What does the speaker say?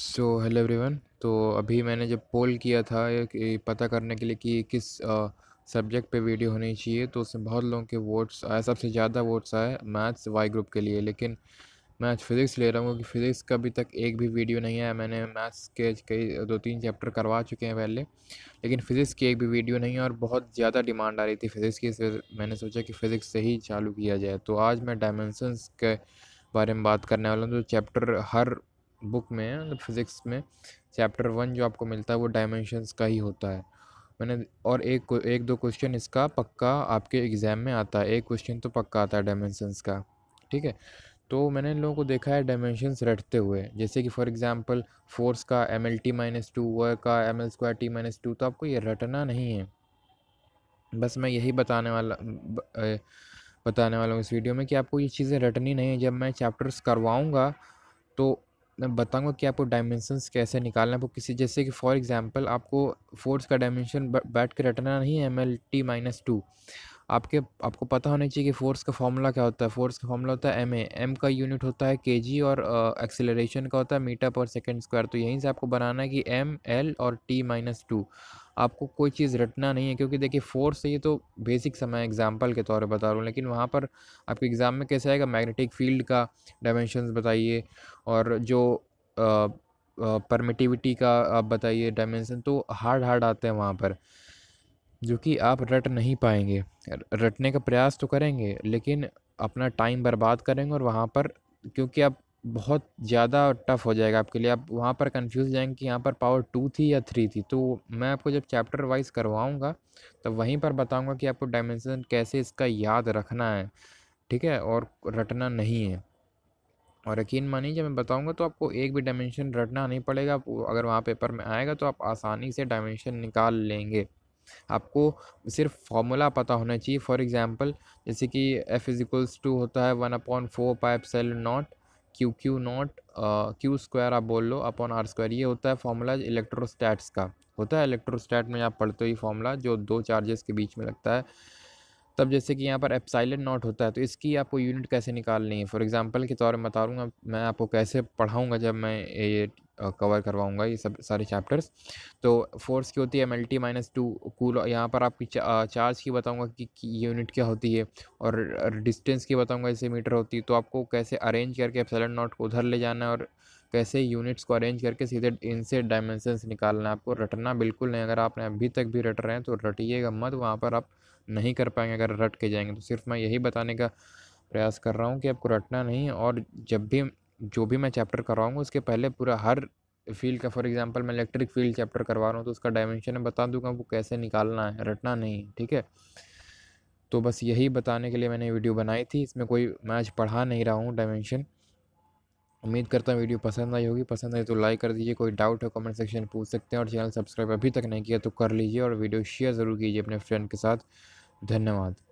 so hello everyone तो अभी मैंने जब पोल किया था कि पता करने के लिए कि किस सब्जेक्ट पे वीडियो होनी चाहिए तो उसमें बहुत लोगों के वोट्स आए सबसे ज़्यादा वोट्स आए मैथ्स वाई ग्रुप के लिए लेकिन मैं आज फिज़िक्स ले रहा हूँ क्योंकि फ़िज़िक्स का अभी तक एक भी वीडियो नहीं आया मैंने मैथ्स के कई दो तीन चैप्टर करवा चुके हैं पहले लेकिन फ़िज़िक्स की एक भी वीडियो नहीं है और बहुत ज़्यादा डिमांड आ रही थी फ़िज़िक्स की मैंने सोचा कि फ़िज़िक्स से ही चालू किया जाए तो आज मैं डायमेंसन्स के बारे में बात करने वाला हूँ जो चैप्टर हर बुक में मतलब फिज़िक्स में चैप्टर वन जो आपको मिलता है वो डायमेंशंस का ही होता है मैंने और एक एक दो क्वेश्चन इसका पक्का आपके एग्ज़ाम में आता है एक क्वेश्चन तो पक्का आता है डायमेंशंस का ठीक है तो मैंने इन लोगों को देखा है डायमेंशंस रटते हुए जैसे कि फॉर एग्ज़ाम्पल फोर्स का M L T minus two work का M L square T minus two तो आपको ये रटना नहीं है बस मैं यही बताने वाला बताने वाला हूँ इस वीडियो में कि आपको ये चीज़ें रटनी नहीं है जब मैं चैप्टर्स करवाऊँगा तो मैं बताऊंगा कि आपको डायमेंशंस कैसे निकालना है आपको किसी जैसे कि फॉर एग्जांपल आपको फोर्स का डायमेंशन बैठ के रटना नहीं है M L T minus two आपके आपको पता होना चाहिए कि फोर्स का फॉर्मूला क्या होता है फोर्स का फॉर्मूला होता है एम ए एम का यूनिट होता है के जी और एक्सेलरेशन का होता है मीटर पर सेकेंड स्क्वायर तो यहीं से आपको बनाना है कि एम एल और टी माइनस टू आपको कोई चीज़ रटना नहीं है क्योंकि देखिए फोर्स ये तो बेसिक समय एग्जाम्पल के तौर पर बता रहा हूँ लेकिन वहाँ पर आपके एग्ज़ाम में कैसे आएगा मैग्नेटिक फील्ड का डायमेंशन बताइए और जो परमिटिविटी का आप बताइए डायमेंशन तो हार्ड हार्ड आते हैं वहाँ पर जो कि आप रट नहीं पाएंगे रटने का प्रयास तो करेंगे लेकिन अपना टाइम बर्बाद करेंगे और वहाँ पर क्योंकि आप बहुत ज़्यादा टफ़ हो जाएगा आपके लिए आप वहाँ पर कंफ्यूज जाएंगे कि यहाँ पर पावर टू थी या थ्री थी तो मैं आपको जब चैप्टर वाइज करवाऊँगा तो वहीं पर बताऊँगा कि आपको डायमेंशन कैसे इसका याद रखना है ठीक है और रटना नहीं है और यकीन मानिए जब मैं बताऊँगा तो आपको एक भी डायमेंशन रटना नहीं पड़ेगा अगर वहाँ पेपर में आएगा तो आप आसानी से डायमेंशन निकाल लेंगे आपको सिर्फ फार्मूला पता होना चाहिए फॉर एग्ज़ाम्पल जैसे कि एफ इजिकल्स टू होता है one upon four pi epsilon naught q q naught q square आप बोल लो अपॉन आर स्क्वायर ये होता है फार्मूला इलेक्ट्रोस्टैट्स का होता है इलेक्ट्रोस्टैट में आप पढ़ते हो फार्मूला जो दो चार्जेस के बीच में लगता है तब जैसे कि यहाँ पर एप्साइलेंट नॉट होता है तो इसकी आपको यूनिट कैसे निकालनी है फॉर एग्ज़ाम्पल के तौर पर बता मैं आपको कैसे पढ़ाऊँगा जब मैं ये कवर करवाऊँगा ये सब सारे चैप्टर्स तो फोर्स की होती है M L T minus two cool यहाँ पर आपकी चार्ज की बताऊँगा कि, यूनिट क्या होती है और डिस्टेंस की बताऊँगा जैसे मीटर होती है तो आपको कैसे अरेंज करके एप्सलन नॉट को उधर ले जाना है और कैसे यूनिट्स को अरेंज करके सीधे इनसे डायमेंशंस निकालना है आपको रटना बिल्कुल नहीं अगर आपने अभी तक भी रट रहे हैं तो रटिएगा मत वहाँ पर आप नहीं कर पाएंगे अगर रट के जाएंगे तो सिर्फ मैं यही बताने का प्रयास कर रहा हूँ कि आपको रटना नहीं और जब भी जो भी मैं चैप्टर करवाऊँगा उसके पहले पूरा हर फील्ड का फॉर एग्जांपल मैं इलेक्ट्रिक फील्ड चैप्टर करवा रहा हूँ तो उसका डायमेंशन मैं बता दूंगा वो कैसे निकालना है रटना नहीं ठीक है तो बस यही बताने के लिए मैंने वीडियो बनाई थी इसमें कोई मैं आज पढ़ा नहीं रहा हूँ डायमेंशन उम्मीद करता हूँ वीडियो पसंद आई होगी पसंद आई तो लाइक कर दीजिए कोई डाउट है कमेंट सेक्शन पूछ सकते हैं और चैनल सब्सक्राइब अभी तक नहीं किया तो कर लीजिए और वीडियो शेयर ज़रूर कीजिए अपने फ्रेंड के साथ धन्यवाद